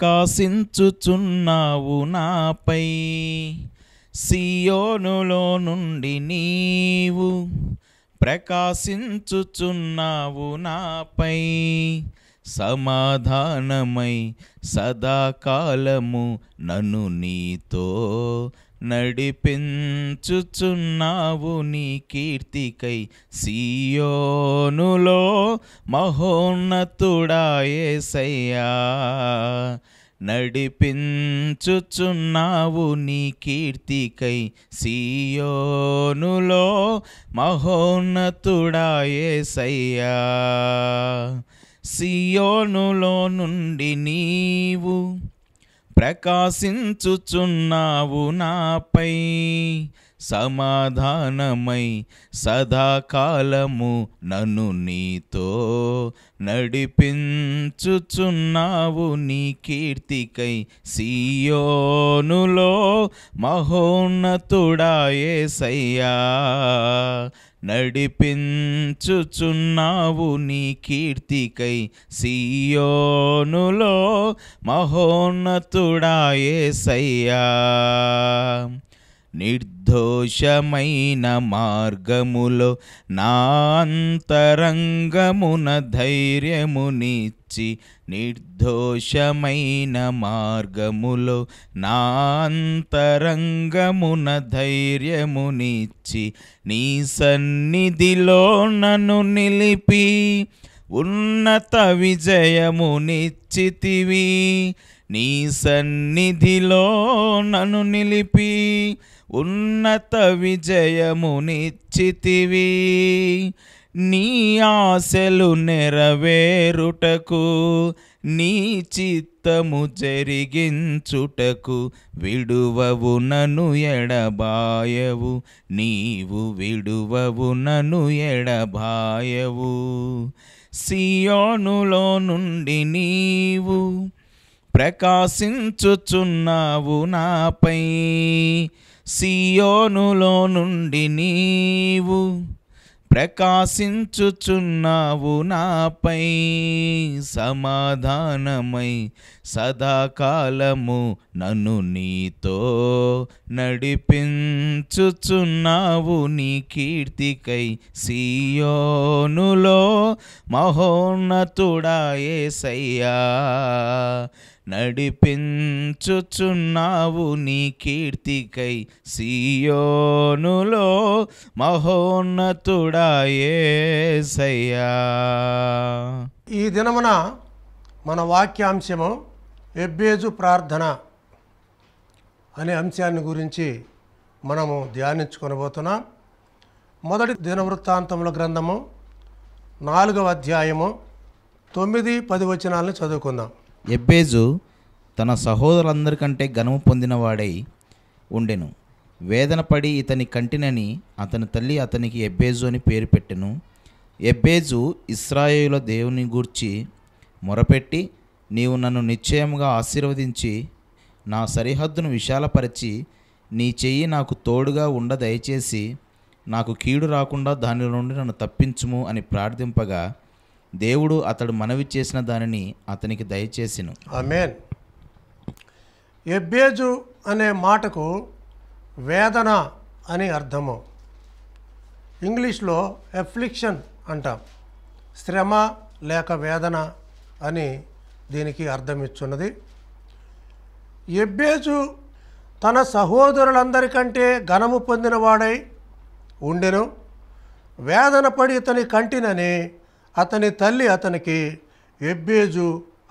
ప్రకాశించుచున్నావు నాపై సియోనులో నుండి నీవు ప్రకాశించుచున్నావు నాపై సమాధానమై సదాకాలము నన్ను నీతో నడిపించుచున్నావు నీ కీర్తికై సియోనులో మహోన్నతుడా నడిపించుచున్నావు నీ కీర్తికై సియోనులో మహోన్నతుడాయే సయ్యా సియోనులో నుండి నీవు ప్రకాశించుచున్నావు నాపై సమాధానమై సదాకాలము నన్ను నీతో నడిపించుచున్నావు నీ కీర్తికై సీయోనులో మహోన్నతుడాయే సయ్యా నడిపించుచున్నావు నీ కీర్తికై సీయోనులో మహోన్నతుడాయే సయ్యా నిర్దోషమైన మార్గములో నాంతరంగమున ధైర్యమునిచ్చి నిర్దోషమైన మార్గములో నాంతరంగమున ధైర్యమునిచ్చి నీ సన్నిధిలో నన్ను నిలిపి ఉన్నత విజయమునిచ్చితివి నీ సన్నిధిలో నన్ను నిలిపి ఉన్నత విజయమునిచ్చితివి నీ ఆశలు నెరవేరుటకు నీ చిత్తము జరిగించుటకు విడువవు నను ఎడబాయవు నీవు విడువవు నను ఎడబాయవు సియోనులో నుండి నీవు ప్రకాశించుచున్నావు నాపై సియోనులో నుండి నీవు ప్రకాశించుచున్నావు నాపై సమాధానమై సదాకాలము నన్ను నీతో నడిపించుచున్నావు నీ కీర్తికై సియోనులో మహోన్నతుడాయే సయ్యా నడిపించుచున్నావు నీ కీర్తికై సీయోనులో మహోన్నతుడాయేసయ్యా ఈ దినమున మన వాక్యాంశము ఎబ్బేజు ప్రార్థన అనే అంశాన్ని గురించి మనము ధ్యానించుకొనబోతున్నాం మొదటి దినవృత్తాంతముల గ్రంథము నాలుగవ అధ్యాయము తొమ్మిది పది వచనాలను చదువుకుందాం ఎబ్బేజు తన సహోదరులందరికంటే ఘనము పొందినవాడై ఉండెను వేదన పడి ఇతని కంటినని అతని తల్లి అతనికి ఎబ్బేజు అని పేరు పెట్టెను ఎబ్బేజు ఇస్రాయేల దేవుని గూర్చి మొరపెట్టి నీవు నన్ను నిశ్చయముగా ఆశీర్వదించి నా సరిహద్దును విశాలపరిచి నీ చెయ్యి నాకు తోడుగా ఉండ దయచేసి నాకు కీడు రాకుండా దాని నుండి నన్ను తప్పించుము అని ప్రార్థింపగా దేవుడు అతడు మనవి చేసిన దానిని అతనికి దయచేసిను ఆమెన్ ఎబ్బేజు అనే మాటకు వేదన అని అర్థము ఇంగ్లీష్లో ఎఫ్లిక్షన్ అంటాం శ్రమ లేక వేదన అని దీనికి అర్థం ఇచ్చున్నది ఎబ్బేజు తన సహోదరులందరికంటే ఘనము పొందినవాడై ఉండెను వేదన పడి ఇతని కంటినని అతని తల్లి అతనికి ఎబ్బేజు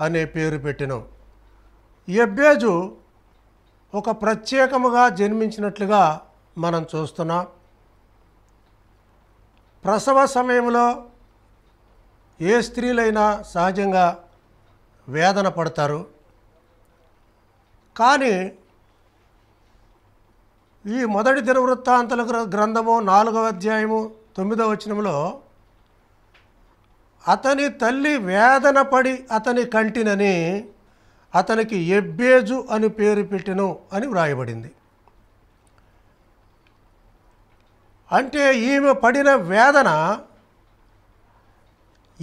అనే పేరు పెట్టిన ఎబ్బేజు ఒక ప్రత్యేకముగా జన్మించినట్లుగా మనం చూస్తున్నాం ప్రసవ సమయంలో ఏ స్త్రీలైనా సహజంగా వేదన పడతారు కానీ ఈ మొదటి దినవృత్తాంతల గ్రంథము నాలుగవ అధ్యాయము తొమ్మిదవ వచనంలో అతని తల్లి వేదన పడి అతని కంటినని అతనికి ఎబ్బేజు అని పేరు పెట్టిను అని వ్రాయబడింది అంటే ఈమె పడిన వేదన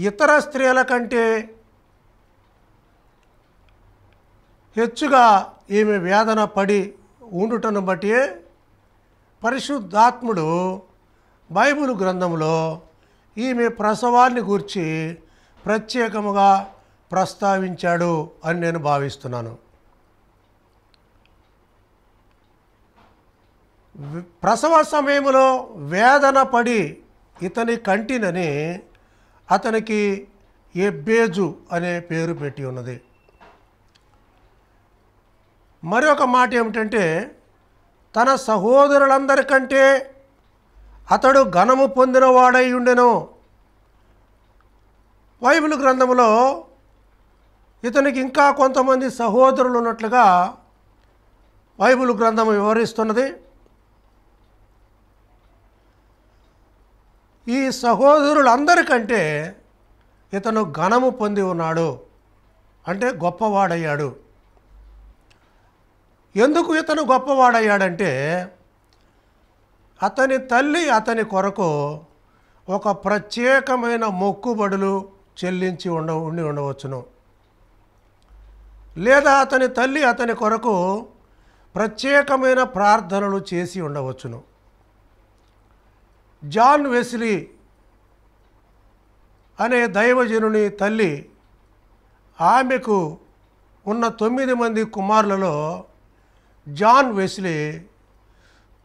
ఇతర స్త్రీల కంటే హెచ్చుగా ఈమె వేదన పడి ఉండుటను బట్టి పరిశుద్ధాత్ముడు బైబిల్ గ్రంథంలో ఈమె ప్రసవాన్ని గురించి ప్రత్యేకముగా ప్రస్తావించాడు అని నేను భావిస్తున్నాను ప్రసవ సమయంలో వేదన పడి ఇతని కంటినని అతనికి ఎబ్బేజు అనే పేరు పెట్టి ఉన్నది మరొక మాట ఏమిటంటే తన సహోదరులందరికంటే అతడు ఘనము వాడై ఉండెను బైబిల్ గ్రంథంలో ఇతనికి ఇంకా కొంతమంది సహోదరులు ఉన్నట్లుగా బైబిల్ గ్రంథం వివరిస్తున్నది ఈ సహోదరులందరికంటే ఇతను ఘనము పొంది ఉన్నాడు అంటే గొప్పవాడయ్యాడు ఎందుకు ఇతను గొప్పవాడయ్యాడంటే అతని తల్లి అతని కొరకు ఒక ప్రత్యేకమైన మొక్కుబడులు చెల్లించి ఉండ ఉండి ఉండవచ్చును లేదా అతని తల్లి అతని కొరకు ప్రత్యేకమైన ప్రార్థనలు చేసి ఉండవచ్చును జాన్ వెస్లీ అనే దైవజనుని తల్లి ఆమెకు ఉన్న తొమ్మిది మంది కుమారులలో జాన్ వెస్లీ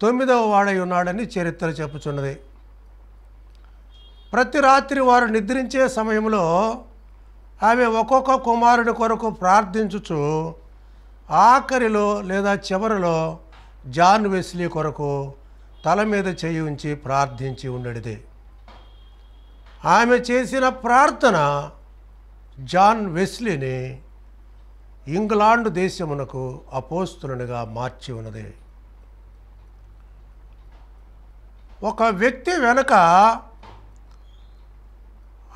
తొమ్మిదవ వాడై ఉన్నాడని చరిత్ర చెప్పుచున్నది ప్రతి రాత్రి వారు నిద్రించే సమయంలో ఆమె ఒక్కొక్క కుమారుడి కొరకు ప్రార్థించుచు ఆఖరిలో లేదా చివరిలో జాన్ వెస్లీ కొరకు తల మీద చేయి ఉంచి ప్రార్థించి ఉండడిది ఆమె చేసిన ప్రార్థన జాన్ వెస్లీని ఇంగ్లాండ్ దేశమునకు అపోస్తులనిగా మార్చి ఉన్నది ఒక వ్యక్తి వెనక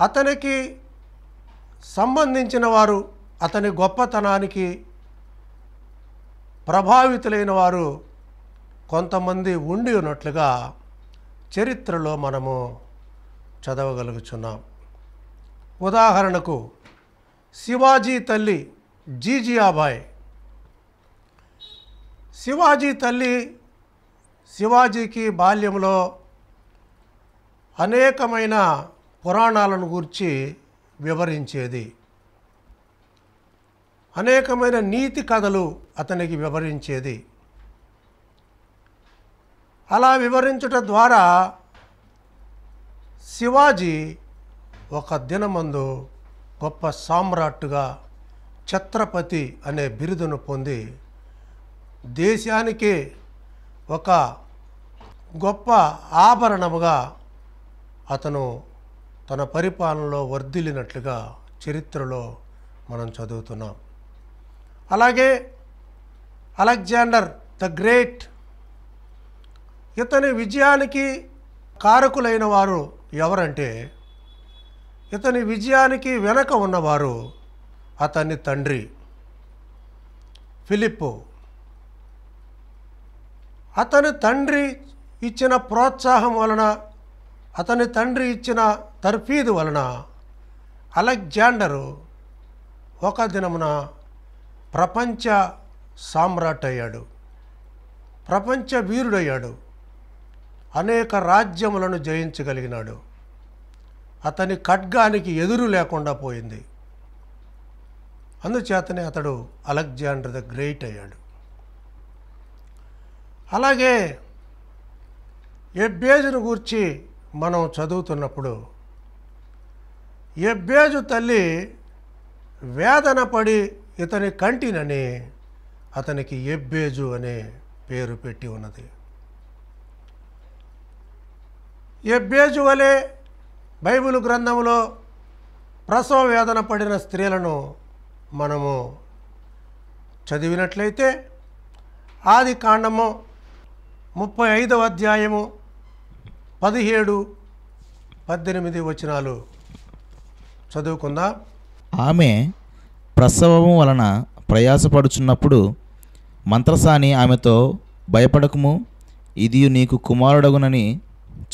అతనికి సంబంధించిన వారు అతని గొప్పతనానికి ప్రభావితులైన వారు కొంతమంది ఉండి ఉన్నట్లుగా చరిత్రలో మనము చదవగలుగుచున్నాం ఉదాహరణకు శివాజీ తల్లి జీజియాబాయ్ శివాజీ తల్లి శివాజీకి బాల్యంలో అనేకమైన పురాణాలను గురించి వివరించేది అనేకమైన నీతి కథలు అతనికి వివరించేది అలా వివరించటం ద్వారా శివాజీ ఒక దినమందు గొప్ప సామ్రాట్టుగా ఛత్రపతి అనే బిరుదును పొంది దేశానికే ఒక గొప్ప ఆభరణముగా అతను తన పరిపాలనలో వర్ధిల్లినట్లుగా చరిత్రలో మనం చదువుతున్నాం అలాగే అలెగ్జాండర్ ద గ్రేట్ ఇతని విజయానికి కారకులైన వారు ఎవరంటే ఇతని విజయానికి వెనక ఉన్నవారు అతని తండ్రి ఫిలిప్పు అతని తండ్రి ఇచ్చిన ప్రోత్సాహం వలన అతని తండ్రి ఇచ్చిన తర్ఫీదు వలన అలెగ్జాండరు ఒక దినమున ప్రపంచ సామ్రాట్ అయ్యాడు ప్రపంచ వీరుడయ్యాడు అనేక రాజ్యములను జయించగలిగినాడు అతని ఖడ్గానికి ఎదురు లేకుండా పోయింది అందుచేతనే అతడు అలెగ్జాండర్ ద గ్రేట్ అయ్యాడు అలాగే ఎబ్బేజును గూర్చి మనం చదువుతున్నప్పుడు ఎబ్బేజు తల్లి వేదన పడి ఇతని కంటినని అతనికి ఎబ్బేజు అనే పేరు పెట్టి ఉన్నది ఎబ్బేజు వలె బైబిల్ గ్రంథంలో ప్రసవ వేదన పడిన స్త్రీలను మనము చదివినట్లయితే ఆది కాండము ముప్పై ఐదవ అధ్యాయము పదిహేడు పద్దెనిమిది వచనాలు చదువుకుందా ఆమె ప్రసవము వలన ప్రయాసపడుచున్నప్పుడు మంత్రసాని ఆమెతో భయపడకము ఇది నీకు కుమారుడగునని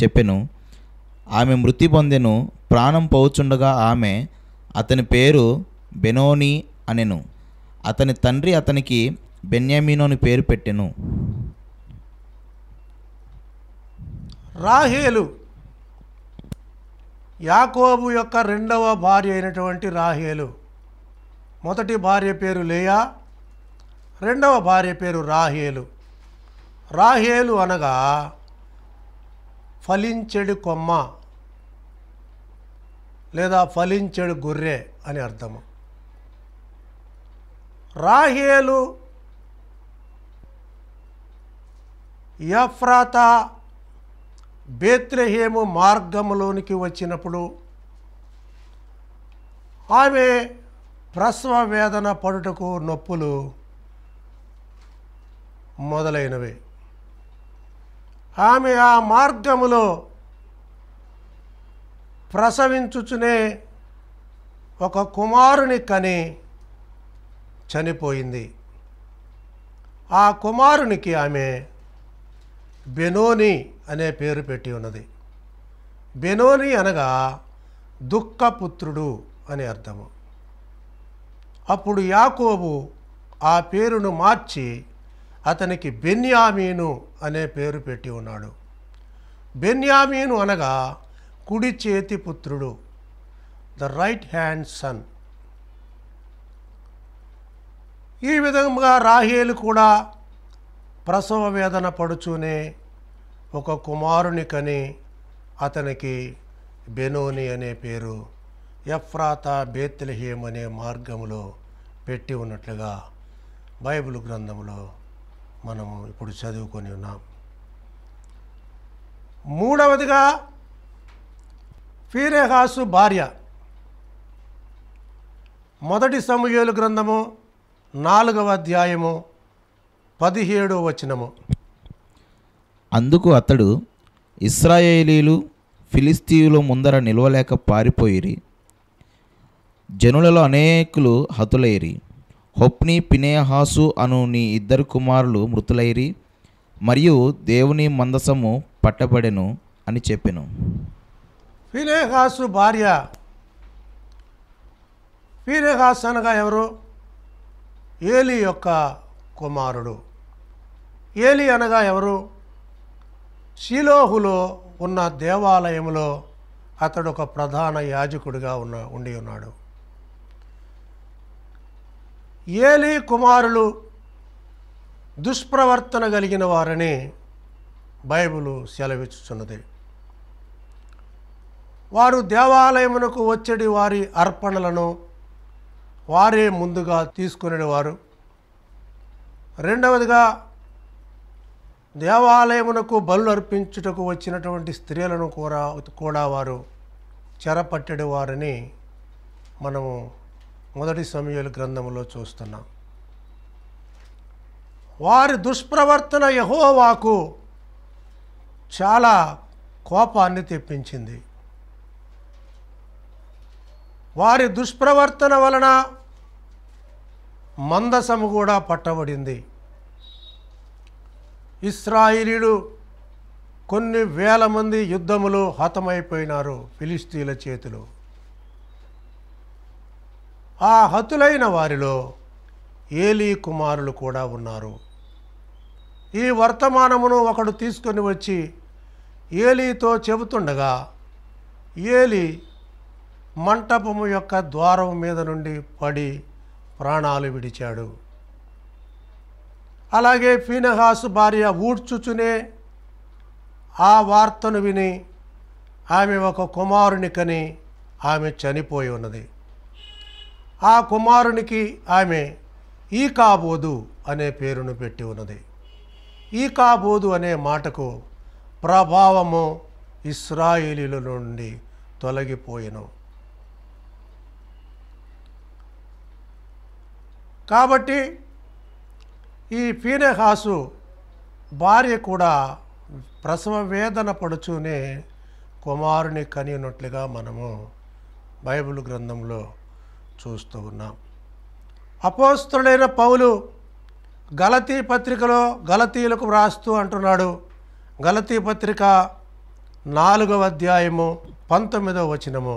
చెప్పెను ఆమె మృతి పొందెను ప్రాణం పోచుండగా ఆమె అతని పేరు బెనోని అనెను అతని తండ్రి అతనికి బెన్యామీనోని పేరు పెట్టెను రాహేలు యాకోబు యొక్క రెండవ భార్య అయినటువంటి రాహేలు మొదటి భార్య పేరు లేయా రెండవ భార్య పేరు రాహేలు రాహేలు అనగా ఫలించెడు కొమ్మ లేదా ఫలించెడు గొర్రె అని అర్థము రాహేలు యఫ్రాతా బేత్రహేము మార్గములోనికి వచ్చినప్పుడు ఆమె ప్రసవ వేదన పడుటకు నొప్పులు మొదలైనవి ఆమె ఆ మార్గములో ప్రసవించుచునే ఒక కుమారుని కని చనిపోయింది ఆ కుమారునికి ఆమె బెనోని అనే పేరు పెట్టి ఉన్నది బెనోని అనగా దుఃఖపుత్రుడు అని అర్థము అప్పుడు యాకోబు ఆ పేరును మార్చి అతనికి బెన్యామీను అనే పేరు పెట్టి ఉన్నాడు బెన్యామీను అనగా కుడి చేతి పుత్రుడు ద రైట్ హ్యాండ్ సన్ ఈ విధంగా రాహేలు కూడా ప్రసవ వేదన పడుచూనే ఒక కుమారుని కని అతనికి బెనోని అనే పేరు ఎఫ్రాత బేత్లహేమ్ అనే మార్గంలో పెట్టి ఉన్నట్లుగా బైబిల్ గ్రంథంలో మనము ఇప్పుడు చదువుకొని ఉన్నాం మూడవదిగా ఫీరేహాసు భార్య మొదటి సమూహలు గ్రంథము నాలుగవ అధ్యాయము పదిహేడో వచనము అందుకు అతడు ఇస్రాయేలీలు ఫిలిస్తీయులు ముందర నిలవలేక పారిపోయిరి జనులలో అనేకులు హతులైరి హొప్ని పినేహాసు అను నీ ఇద్దరు కుమారులు మృతులైరి మరియు దేవుని మందసము పట్టబడెను అని చెప్పెను ఫినేహాసు భార్య ఫినేహాస్ అనగా ఎవరు ఏలి యొక్క కుమారుడు ఏలి అనగా ఎవరు శీలోహులో ఉన్న దేవాలయంలో అతడు ఒక ప్రధాన యాజకుడిగా ఉన్న ఉండి ఉన్నాడు ఏలి కుమారులు దుష్ప్రవర్తన కలిగిన వారని బైబిలు సెలవిచ్చుచున్నది వారు దేవాలయమునకు వచ్చేటి వారి అర్పణలను వారే ముందుగా తీసుకునేవారు రెండవదిగా దేవాలయమునకు బలు అర్పించుటకు వచ్చినటువంటి స్త్రీలను కూడా కూడా వారు చెరపట్టడి వారిని మనము మొదటి సమయాల గ్రంథంలో చూస్తున్నాం వారి దుష్ప్రవర్తన యహోవాకు చాలా కోపాన్ని తెప్పించింది వారి దుష్ప్రవర్తన వలన మందసము కూడా పట్టబడింది ఇస్రాయిలీలు కొన్ని వేల మంది యుద్ధములు హతమైపోయినారు ఫిలిస్తీన్ల చేతిలో ఆ హతులైన వారిలో ఏలీ కుమారులు కూడా ఉన్నారు ఈ వర్తమానమును ఒకడు తీసుకొని వచ్చి ఏలీతో చెబుతుండగా ఏలి మంటపము యొక్క ద్వారం మీద నుండి పడి ప్రాణాలు విడిచాడు అలాగే ఫీనహాసు భార్య ఊడ్చుచునే ఆ వార్తను విని ఆమె ఒక కుమారుని కని ఆమె చనిపోయి ఉన్నది ఆ కుమారునికి ఆమె ఈ కాబోదు అనే పేరును పెట్టి ఉన్నది ఈ కాబోదు అనే మాటకు ప్రభావము ఇస్రాయిలీల నుండి తొలగిపోయాను కాబట్టి ఈ ఫీనేహాసు భార్య కూడా ప్రసవ వేదన పడుచూనే కుమారుని కనినట్లుగా మనము బైబిల్ గ్రంథంలో చూస్తూ ఉన్నాం అపోస్తుడైన పౌలు గలతీ పత్రికలో గలతీలకు వ్రాస్తూ అంటున్నాడు గలతీ పత్రిక నాలుగవ అధ్యాయము పంతొమ్మిదవ వచనము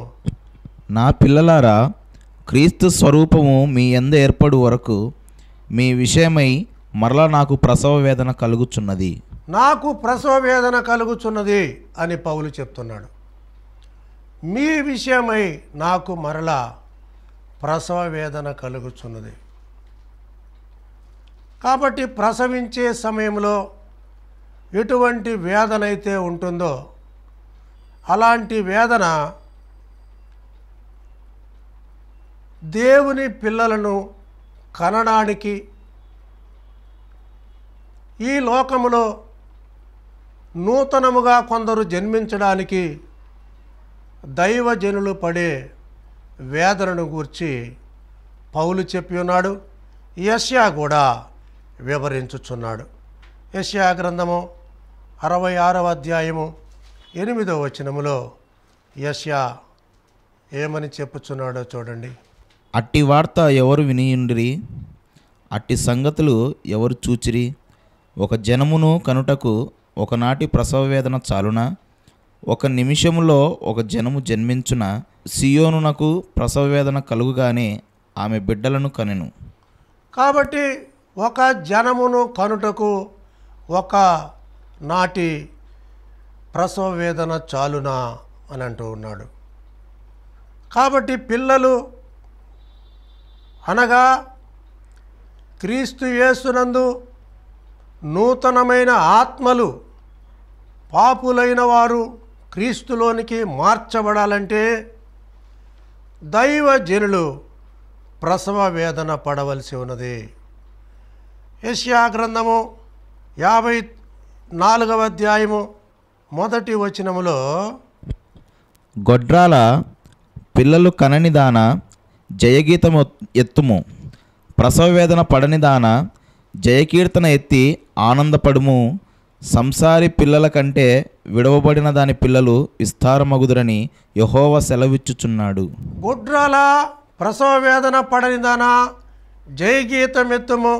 నా పిల్లలారా క్రీస్తు స్వరూపము మీ ఎంద ఏర్పడు వరకు మీ విషయమై మరలా నాకు ప్రసవ వేదన కలుగుచున్నది నాకు ప్రసవ వేదన కలుగుచున్నది అని పౌలు చెప్తున్నాడు మీ విషయమై నాకు మరలా ప్రసవ వేదన కలుగుచున్నది కాబట్టి ప్రసవించే సమయంలో ఎటువంటి వేదన అయితే ఉంటుందో అలాంటి వేదన దేవుని పిల్లలను కనడానికి ఈ లోకములో నూతనముగా కొందరు జన్మించడానికి దైవజనులు పడే వేదనను గూర్చి పౌలు చెప్పి ఉన్నాడు యశ్యా కూడా వివరించుచున్నాడు యశ్యా గ్రంథము అరవై ఆరవ అధ్యాయము ఎనిమిదవ వచనములో యశ్యా ఏమని చెప్పుచున్నాడో చూడండి అట్టి వార్త ఎవరు వినియుండ్రి అట్టి సంగతులు ఎవరు చూచిరి ఒక జనమును కనుటకు ఒకనాటి ప్రసవ వేదన చాలున ఒక నిమిషములో ఒక జనము జన్మించున సియోనునకు ప్రసవ వేదన కలుగుగానే ఆమె బిడ్డలను కనెను కాబట్టి ఒక జనమును కనుటకు ఒక నాటి ప్రసవ వేదన చాలున అని అంటూ ఉన్నాడు కాబట్టి పిల్లలు అనగా క్రీస్తు యేసునందు నూతనమైన ఆత్మలు పాపులైన వారు క్రీస్తులోనికి మార్చబడాలంటే దైవజనులు ప్రసవ వేదన పడవలసి ఉన్నది యశ్యా గ్రంథము యాభై నాలుగవ అధ్యాయము మొదటి వచనములో గొడ్రాల పిల్లలు కననిదాన జయగీతము ఎత్తుము ప్రసవ వేదన పడనిదాన జయకీర్తన ఎత్తి ఆనందపడుము సంసారి పిల్లల కంటే విడవబడిన దాని పిల్లలు విస్తారమగుదురని యహోవ సెలవిచ్చుచున్నాడు గుడ్రాల ప్రసవ వేదన పడనిదనా జయగీతం ఎత్తుము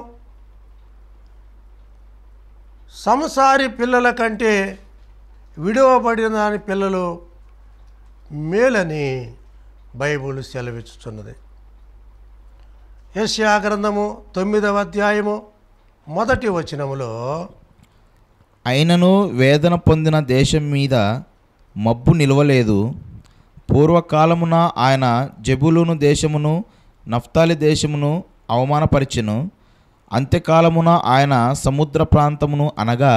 సంసారి పిల్లల కంటే విడవబడిన దాని పిల్లలు మేలని బైబుల్ సెలవిచ్చుచున్నది యశ్యా గ్రంథము తొమ్మిదవ అధ్యాయము మొదటి వచనములో అయినను వేదన పొందిన దేశం మీద మబ్బు నిలవలేదు పూర్వకాలమున ఆయన జబులును దేశమును నఫ్తాలి దేశమును అవమానపరిచెను అంత్యకాలమున ఆయన సముద్ర ప్రాంతమును అనగా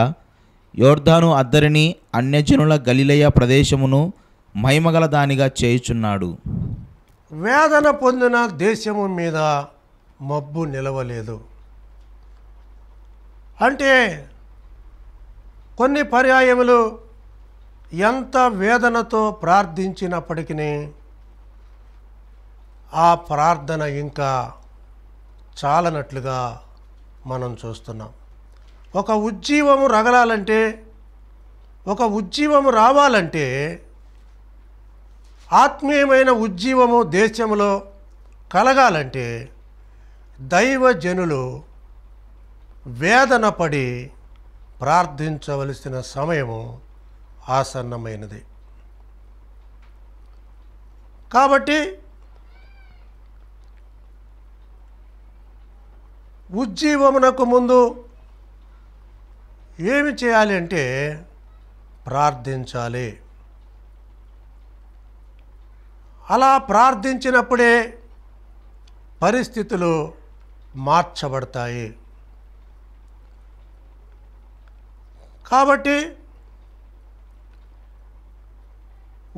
యోర్ధాను అద్దరిని అన్యజనుల గలిలయ ప్రదేశమును మహిమగల దానిగా చేయుచున్నాడు వేదన పొందిన దేశము మీద మబ్బు నిలవలేదు అంటే కొన్ని పర్యాయములు ఎంత వేదనతో ప్రార్థించినప్పటికీ ఆ ప్రార్థన ఇంకా చాలనట్లుగా మనం చూస్తున్నాం ఒక ఉజ్జీవము రగలాలంటే ఒక ఉజ్జీవము రావాలంటే ఆత్మీయమైన ఉజ్జీవము దేశంలో కలగాలంటే దైవజనులు వేదన పడి ప్రార్థించవలసిన సమయము ఆసన్నమైనది కాబట్టి ఉజ్జీవమునకు ముందు ఏమి చేయాలి అంటే ప్రార్థించాలి అలా ప్రార్థించినప్పుడే పరిస్థితులు మార్చబడతాయి కాబట్టి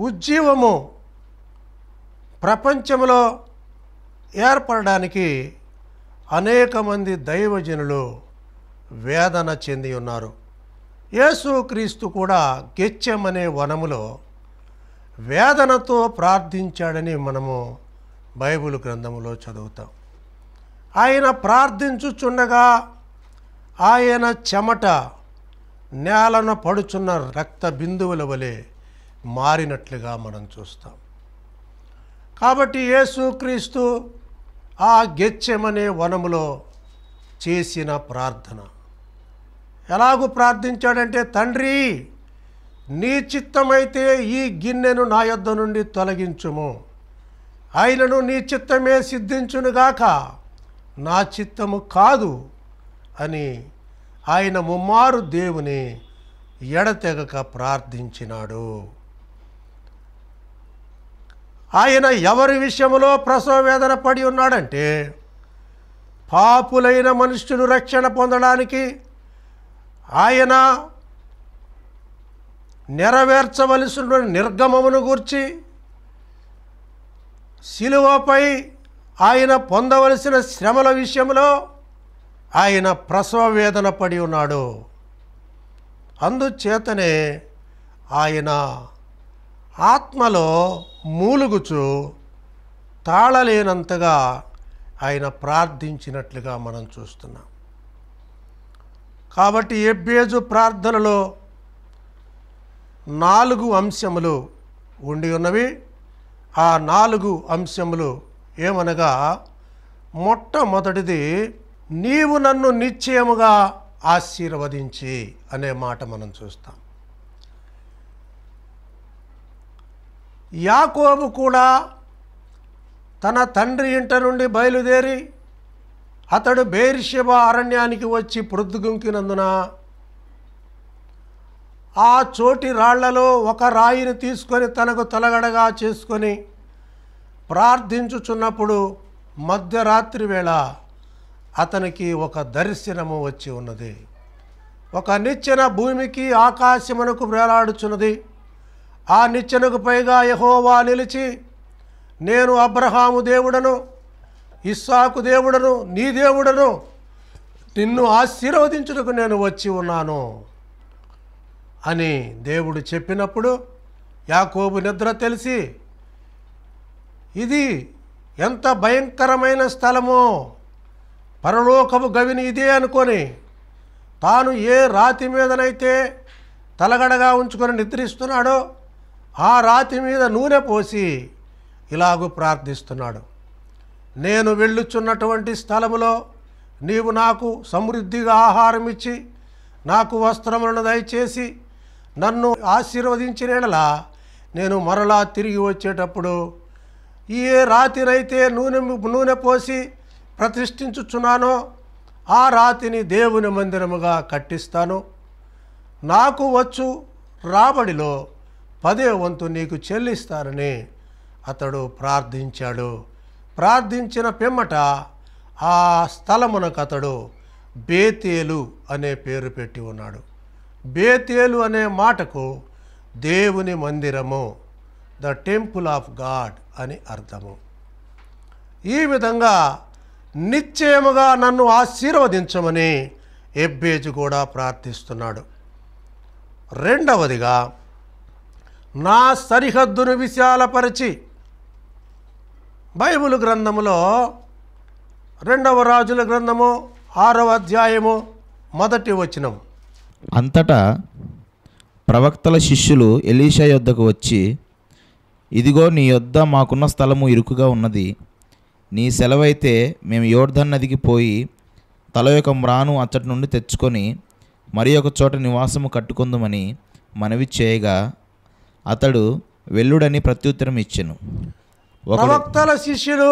ఉజ్జీవము ప్రపంచంలో ఏర్పడడానికి అనేక మంది దైవజనులు వేదన చెంది ఉన్నారు యేసుక్రీస్తు కూడా గెచ్చమనే వనములో వేదనతో ప్రార్థించాడని మనము బైబిల్ గ్రంథంలో చదువుతాం ఆయన ప్రార్థించుచుండగా ఆయన చెమట నేలను పడుచున్న రక్త బిందువుల వలె మారినట్లుగా మనం చూస్తాం కాబట్టి యేసుక్రీస్తు ఆ గెచ్చెమనే వనములో చేసిన ప్రార్థన ఎలాగూ ప్రార్థించాడంటే తండ్రి నీ చిత్తమైతే ఈ గిన్నెను నా యొద్ద నుండి తొలగించుము ఆయనను నీ చిత్తమే సిద్ధించునుగాక నా చిత్తము కాదు అని ఆయన ముమ్మారు దేవుని ఎడతెగక ప్రార్థించినాడు ఆయన ఎవరి విషయంలో ప్రసవ వేదన పడి ఉన్నాడంటే పాపులైన మనుషులు రక్షణ పొందడానికి ఆయన నెరవేర్చవలసిన నిర్గమమును గూర్చి శిలువపై ఆయన పొందవలసిన శ్రమల విషయంలో ఆయన ప్రసవ వేదన పడి ఉన్నాడు అందుచేతనే ఆయన ఆత్మలో మూలుగుచు తాళలేనంతగా ఆయన ప్రార్థించినట్లుగా మనం చూస్తున్నాం కాబట్టి ఎబ్బేజు ప్రార్థనలో నాలుగు అంశములు ఉండి ఉన్నవి ఆ నాలుగు అంశములు ఏమనగా మొట్టమొదటిది నీవు నన్ను నిశ్చయముగా ఆశీర్వదించి అనే మాట మనం చూస్తాం యాకోబు కూడా తన తండ్రి ఇంట నుండి బయలుదేరి అతడు బేర్షెబ అరణ్యానికి వచ్చి పొద్దుగుంకినందున ఆ చోటి రాళ్లలో ఒక రాయిని తీసుకొని తనకు తలగడగా చేసుకొని ప్రార్థించుచున్నప్పుడు మధ్యరాత్రి వేళ అతనికి ఒక దర్శనము వచ్చి ఉన్నది ఒక నిచ్చెన భూమికి ఆకాశమునకు వేలాడుచున్నది ఆ నిచ్చెనకు పైగా యహోవా నిలిచి నేను అబ్రహాము దేవుడను ఇస్సాకు దేవుడను నీ దేవుడను నిన్ను ఆశీర్వదించుటకు నేను వచ్చి ఉన్నాను అని దేవుడు చెప్పినప్పుడు యాకోబు నిద్ర తెలిసి ఇది ఎంత భయంకరమైన స్థలమో పరలోకము గవిని ఇదే అనుకొని తాను ఏ రాతి మీదనైతే తలగడగా ఉంచుకొని నిద్రిస్తున్నాడో ఆ రాతి మీద నూనె పోసి ఇలాగూ ప్రార్థిస్తున్నాడు నేను వెళ్ళుచున్నటువంటి స్థలములో నీవు నాకు సమృద్ధిగా ఆహారం ఇచ్చి నాకు వస్త్రములను దయచేసి నన్ను ఆశీర్వదించినలా నేను మరలా తిరిగి వచ్చేటప్పుడు ఏ రాతినైతే నూనె నూనె పోసి ప్రతిష్ఠించుచున్నానో ఆ రాతిని దేవుని మందిరముగా కట్టిస్తాను నాకు వచ్చు రాబడిలో పదే వంతు నీకు చెల్లిస్తారని అతడు ప్రార్థించాడు ప్రార్థించిన పిమ్మట ఆ స్థలమునకు అతడు బేతేలు అనే పేరు పెట్టి ఉన్నాడు బేతేలు అనే మాటకు దేవుని మందిరము ద టెంపుల్ ఆఫ్ గాడ్ అని అర్థము ఈ విధంగా నిశ్చయముగా నన్ను ఆశీర్వదించమని ఎబ్బేజు కూడా ప్రార్థిస్తున్నాడు రెండవదిగా నా సరిహద్దును విశాలపరిచి బైబిల్ గ్రంథములో రెండవ రాజుల గ్రంథము ఆరవ అధ్యాయము మొదటి వచనం అంతటా ప్రవక్తల శిష్యులు ఎలీషా యొద్దకు వచ్చి ఇదిగో నీ యొద్ద మాకున్న స్థలము ఇరుకుగా ఉన్నది నీ సెలవైతే మేము యోర్ధన్ నదికి పోయి తల యొక్క మ్రాను అచ్చటి నుండి తెచ్చుకొని మరి ఒక చోట నివాసము కట్టుకుందామని మనవి చేయగా అతడు వెల్లుడని ప్రత్యుత్తరం ఇచ్చాను ప్రవక్తల శిష్యులు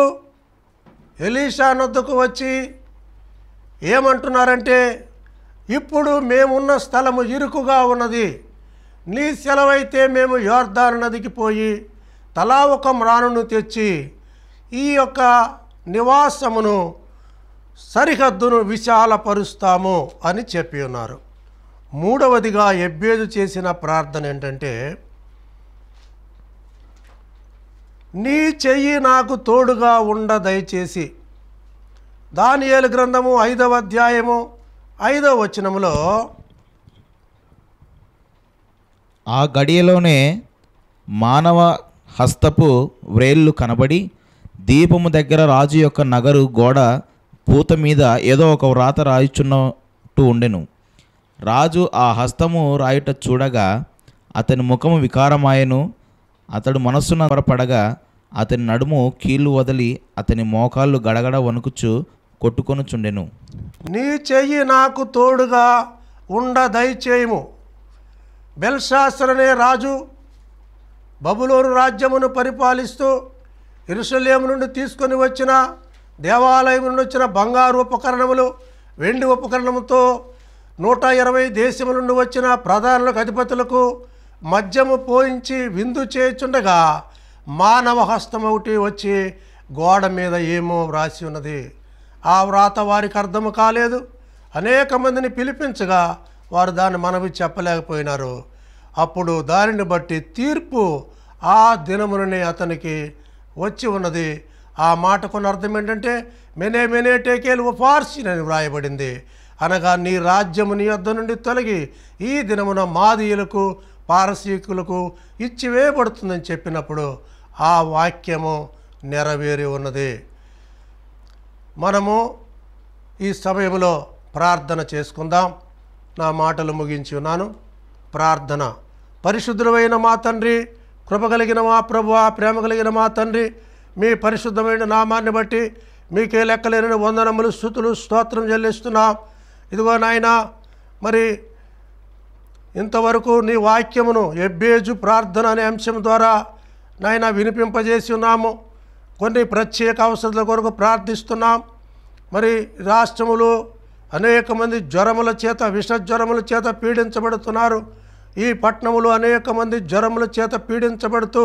ఎలీషా నొద్దకు వచ్చి ఏమంటున్నారంటే ఇప్పుడు మేమున్న స్థలము ఇరుకుగా ఉన్నది నీ సెలవైతే మేము యోర్ధాను నదికి పోయి తలా ఒక మ్రాను తెచ్చి ఈ యొక్క నివాసమును సరిహద్దును విశాలపరుస్తాము అని చెప్పి ఉన్నారు మూడవదిగా ఎబ్బేదు చేసిన ప్రార్థన ఏంటంటే నీ చెయ్యి నాకు తోడుగా ఉండ దయచేసి ఏలు గ్రంథము ఐదవ అధ్యాయము ఐదవ వచనములో ఆ గడియలోనే మానవ హస్తపు వ్రేళ్ళు కనబడి దీపము దగ్గర రాజు యొక్క నగరు గోడ పూత మీద ఏదో ఒక వ్రాత రాయిచున్నట్టు ఉండెను రాజు ఆ హస్తము రాయుట చూడగా అతని ముఖము వికారమాయను అతడు మనస్సున పొరపడగా అతని నడుము కీళ్లు వదిలి అతని మోకాళ్ళు గడగడ వణుకుచు కొట్టుకొనుచుండెను నీ చెయ్యి నాకు తోడుగా ఉండ దయచేయము బెల్శాస్త్రనే రాజు బబులోరు రాజ్యమును పరిపాలిస్తూ ఇరుషలేము నుండి తీసుకొని వచ్చిన దేవాలయం నుండి వచ్చిన బంగారు ఉపకరణములు వెండి ఉపకరణముతో నూట ఇరవై దేశముల నుండి వచ్చిన ప్రధానులకు అధిపతులకు మద్యము పోయించి విందు చేయుచుండగా మానవ హస్తం ఒకటి వచ్చి గోడ మీద ఏమో వ్రాసి ఉన్నది ఆ వ్రాత వారికి అర్థము కాలేదు అనేక మందిని పిలిపించగా వారు దాన్ని మనవి చెప్పలేకపోయినారు అప్పుడు దానిని బట్టి తీర్పు ఆ దినముననే అతనికి వచ్చి ఉన్నది ఆ మాటకున్న అర్థం ఏంటంటే మెనే మెనే టేకేలు ఫార్సిన్ అని వ్రాయబడింది అనగా నీ రాజ్యము నీ వద్ద నుండి తొలగి ఈ దినమున మాదీయులకు పారసీకులకు ఇచ్చివేయబడుతుందని చెప్పినప్పుడు ఆ వాక్యము నెరవేరి ఉన్నది మనము ఈ సమయంలో ప్రార్థన చేసుకుందాం నా మాటలు ముగించి ఉన్నాను ప్రార్థన పరిశుద్ధులమైన మా తండ్రి కృప కలిగిన మా ప్రభు ప్రేమ కలిగిన మా తండ్రి మీ పరిశుద్ధమైన నామాన్ని బట్టి మీకే లెక్కలేని వందనములు స్థుతులు స్తోత్రం చెల్లిస్తున్నాం ఇదిగో నాయన మరి ఇంతవరకు నీ వాక్యమును ఎబ్బేజు ప్రార్థన అనే అంశం ద్వారా నాయన వినిపింపజేసి ఉన్నాము కొన్ని ప్రత్యేక అవసరాల కొరకు ప్రార్థిస్తున్నాం మరి రాష్ట్రములు అనేక మంది జ్వరముల చేత విష జ్వరముల చేత పీడించబడుతున్నారు ఈ పట్టణములు అనేక మంది జ్వరముల చేత పీడించబడుతూ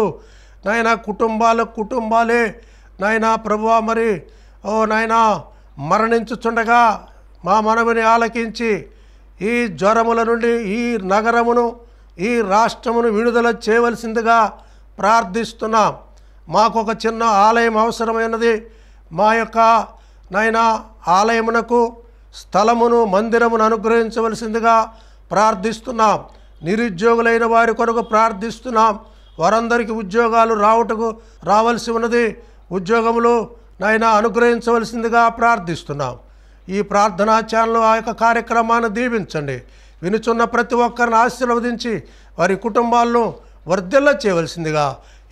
నాయన కుటుంబాల కుటుంబాలే నాయన ప్రభువా మరి ఓ నాయన మరణించుచుండగా మా మనవిని ఆలకించి ఈ జ్వరముల నుండి ఈ నగరమును ఈ రాష్ట్రమును విడుదల చేయవలసిందిగా ప్రార్థిస్తున్నాం మాకు ఒక చిన్న ఆలయం అవసరమైనది మా యొక్క నాయన ఆలయమునకు స్థలమును మందిరమును అనుగ్రహించవలసిందిగా ప్రార్థిస్తున్నాం నిరుద్యోగులైన వారి కొరకు ప్రార్థిస్తున్నాం వారందరికీ ఉద్యోగాలు రావటకు రావాల్సి ఉన్నది ఉద్యోగములు నాయన అనుగ్రహించవలసిందిగా ప్రార్థిస్తున్నాం ఈ ప్రార్థనా ఛానల్ ఆ యొక్క కార్యక్రమాన్ని దీవించండి వినుచున్న ప్రతి ఒక్కరిని ఆశీర్వదించి వారి కుటుంబాలను వర్ధిల్ల చేయవలసిందిగా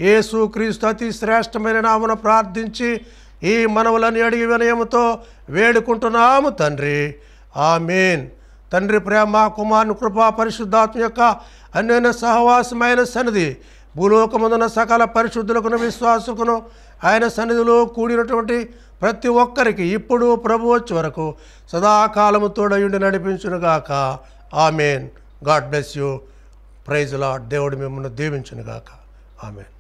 యేసు క్రీస్తు అతి శ్రేష్టమైన నామను ప్రార్థించి ఈ మనవులని అడిగి వినయముతో వేడుకుంటున్నాము తండ్రి ఆమెన్ తండ్రి ప్రేమ కుమారుని కృపా పరిశుద్ధాత్మ యొక్క అన్యన సహవాసమైన సన్నిధి భూలోకముందున సకల పరిశుద్ధులకును విశ్వాసుకును ఆయన సన్నిధిలో కూడినటువంటి ప్రతి ఒక్కరికి ఇప్పుడు ప్రభు వచ్చే వరకు సదాకాలము తోడయుండి నడిపించునుగాక amen God bless you praise Lord దేవుడు మిమ్మల్ని దీవించునుగాక ఆమెన్